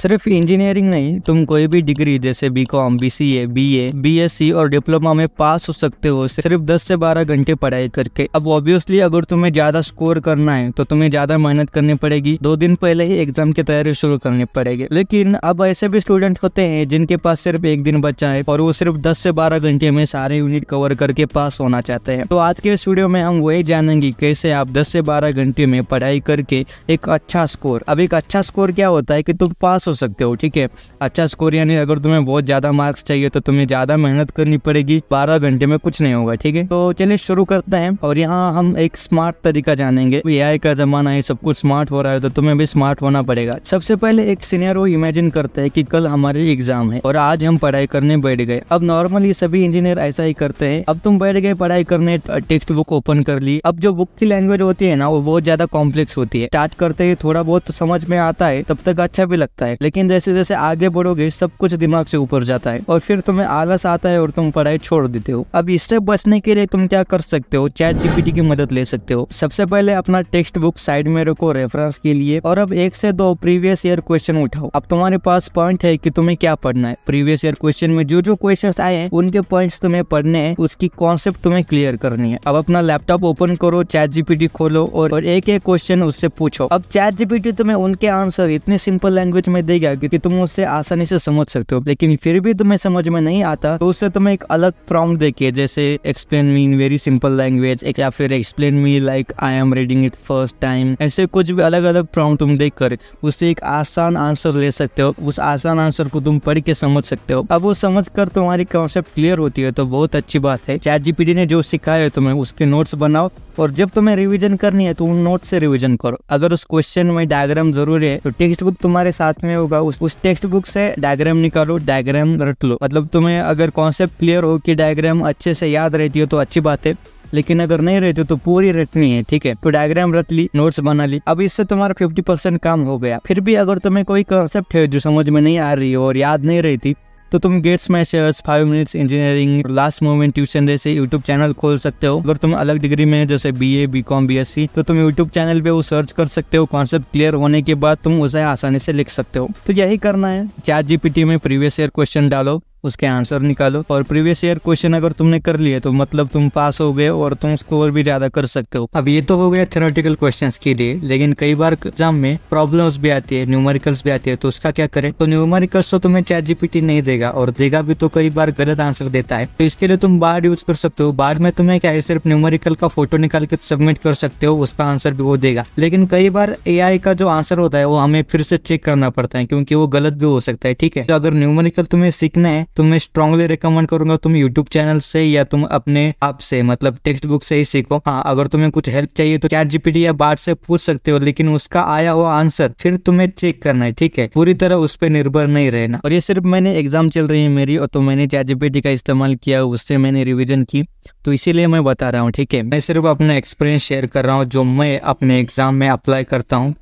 सिर्फ इंजीनियरिंग नहीं तुम कोई भी डिग्री जैसे B Com B C A B A B S C और डिप्लोमा में पास हो सकते हो सिर्फ दस से बारह घंटे पढ़ाई करके अब ऑब्वियसली अगर तुम्हें ज्यादा स्कोर करना है तो तुम्हें ज्यादा मेहनत करनी पड़ेगी दो दिन पहले ही एग्जाम की तैयारी शुरू करनी पड़ेगी लेकिन अब ऐसे भी स्टूडेंट होते हैं जिनके पास सिर्फ एक दिन बचा है और वो सिर्फ दस से बारह घंटे में सारे यूनिट कवर करके पास होना चाहते हैं तो आज के स्टूडियो में हम वही जानेंगे कैसे आप दस से बारह घंटे में पढ़ाई करके एक अच्छा स्कोर अब एक अच्छा स्कोर क्या होता है कि तुम पास हो सकते हो ठीक है अच्छा स्कोर यानी अगर तुम्हें बहुत ज़्यादा मार्क्स चाहिए तो तुम्हें ज़्यादा मेहनत करनी पड़ेगी बारह घंटे में कुछ नहीं होगा ठीक है तो चलिए शुरू करते हैं और यहाँ हम एक स्मार्ट तरीका जानेंगे ए का जमाना है सब कुछ स्मार्ट हो रहा है तो तुम्हें भी स्मार्ट होना पड़ेगा सबसे पहले एक सीनियर इमेजिन करते हैं कि कल हमारी एग्जाम है और आज हम पढ़ाई करने बैठ गए अब नॉर्मली सभी इंजीनियर ऐसा ही करते हैं अब तुम बैठ गए पढ़ाई करने टेक्स्ट बुक ओपन कर ली अब जो बुक की लैंग्वेज होती है ना वो बहुत ज्यादा कॉम्प्लेक्स होती है स्टार्ट करते ही थोड़ा बहुत समझ में आता है तब तक अच्छा भी लगता है लेकिन जैसे जैसे आगे बढ़ोगे सब कुछ दिमाग से ऊपर जाता है और फिर तुम्हें आलस आता है और तुम पढ़ाई छोड़ देते हो अब इससे बचने के लिए तुम क्या कर सकते हो चैट जीपीटी की मदद ले सकते हो सबसे पहले अपना टेक्स्ट बुक साइड में रखो रेफरेंस के लिए और अब एक से दो प्रीवियस ईयर क्वेश्चन उठाओ अब तुम्हारे पास पॉइंट है की तुम्हें क्या पढ़ना है प्रीवियस ईयर क्वेश्चन में जो जो क्वेश्चन आए हैं उनके पॉइंट तुम्हें पढ़ने हैं उसकी कॉन्सेप्ट तुम्हें क्लियर करनी है अब अपना लैपटॉप ओपन करो चैट जीपीटी खोलो और, और एक एक क्वेश्चन उससे पूछो अब चैट जीपीटी तुम्हें उनके आंसर इतने सिंपल लैंग्वेज में देगा क्योंकि तुम उससे आसानी से समझ सकते हो लेकिन फिर भी तुम्हें समझ में नहीं आता तो उससे तुम्हें एक अलग प्रॉम्प्ट देखिए जैसे explain me in very simple language या फिर explain me like I am reading it first time ऐसे कुछ भी अलग अलग प्रॉम्प्ट तुम देख कर उससे एक आसान आंसर ले सकते हो उस आसान आंसर को तुम पढ़ के समझ सकते हो अब वो समझ कर तुम्हारी कॉन्सेप्ट क्लियर होती है तो बहुत अच्छी बात है चैट जीपीटी ने जो सिखाया है तुम्हें उसके नोट्स बनाओ और जब तुम्हें रिविजन करनी है तो उन नोट से रिविजन करो अगर उस क्वेश्चन में डायग्राम जरूरी है तो टेक्स्ट बुक तुम्हारे साथ में होगा उस उस टेक्स्ट बुक से डायग्राम निकालो डायग्राम रट लो मतलब तुम्हें अगर कॉन्सेप्ट क्लियर हो कि डायग्राम अच्छे से याद रहती हो तो अच्छी बात है लेकिन अगर नहीं रहते तो पूरी रटनी है ठीक है तो डायग्राम रट ली नोट्स बना ली अब इससे तुम्हारा फिफ्टी परसेंट काम हो गया फिर भी अगर तुम्हें कोई कॉन्सेप्ट है जो समझ में नहीं आ रही हो और याद नहीं रहती तो तुम gate smashers five minutes engineering last moment tuition जैसे यूट्यूब चैनल खोल सकते हो अगर तुम अलग डिग्री में जैसे B A B Com B S C तो तुम यूट्यूब चैनल पे वो सर्च कर सकते हो कॉन्सेप्ट क्लियर होने के बाद तुम उसे आसानी से लिख सकते हो तो यही करना है चैट जीपीटी में प्रीवियस ईयर क्वेश्चन डालो उसके आंसर निकालो और प्रीवियस ईयर क्वेश्चन अगर तुमने कर लिए तो मतलब तुम पास हो गए और तुम स्कोर भी ज्यादा कर सकते हो अब ये तो हो गया थेरोटिकल क्वेश्चन के लिए लेकिन कई बार एग्जाम में प्रॉब्लम्स भी आती है न्यूमेरिकल्स भी आती है तो उसका क्या करें तो न्यूमेरिकल्स तो तुम्हें चैट जीपीटी नहीं देगा और देगा भी तो कई बार गलत आंसर देता है तो इसके लिए तुम बार्ड यूज कर सकते हो बार्ड में तुम्हें क्या है सिर्फ न्यूमेरिकल का फोटो निकाल के सबमिट कर सकते हो उसका आंसर भी वो देगा लेकिन कई बार ए का जो आंसर होता है वो हमें फिर से चेक करना पड़ता है क्योंकि वो गलत भी हो सकता है ठीक है तो अगर न्यूमेरिकल तुम्हें सीखना है तो मैं स्ट्रांगली रिकमेंड करूंगा तुम यूट्यूब चैनल से या तुम अपने आप से मतलब टेक्स्ट बुक से ही सीखो हाँ अगर तुम्हें कुछ हेल्प चाहिए तो चैट जीपीटी या बार से पूछ सकते हो लेकिन उसका आया हुआ आंसर फिर तुम्हें चेक करना है ठीक है पूरी तरह उस पर निर्भर नहीं रहना और ये सिर्फ मैंने एग्जाम चल रही है मेरी और तो मैंने चैट जीपीटी का इस्तेमाल किया उससे मैंने रिविजन की तो इसीलिए मैं बता रहा हूँ ठीक है मैं सिर्फ अपना एक्सपीरियंस शेयर कर रहा हूँ जो मैं अपने एग्जाम में अप्लाई करता हूँ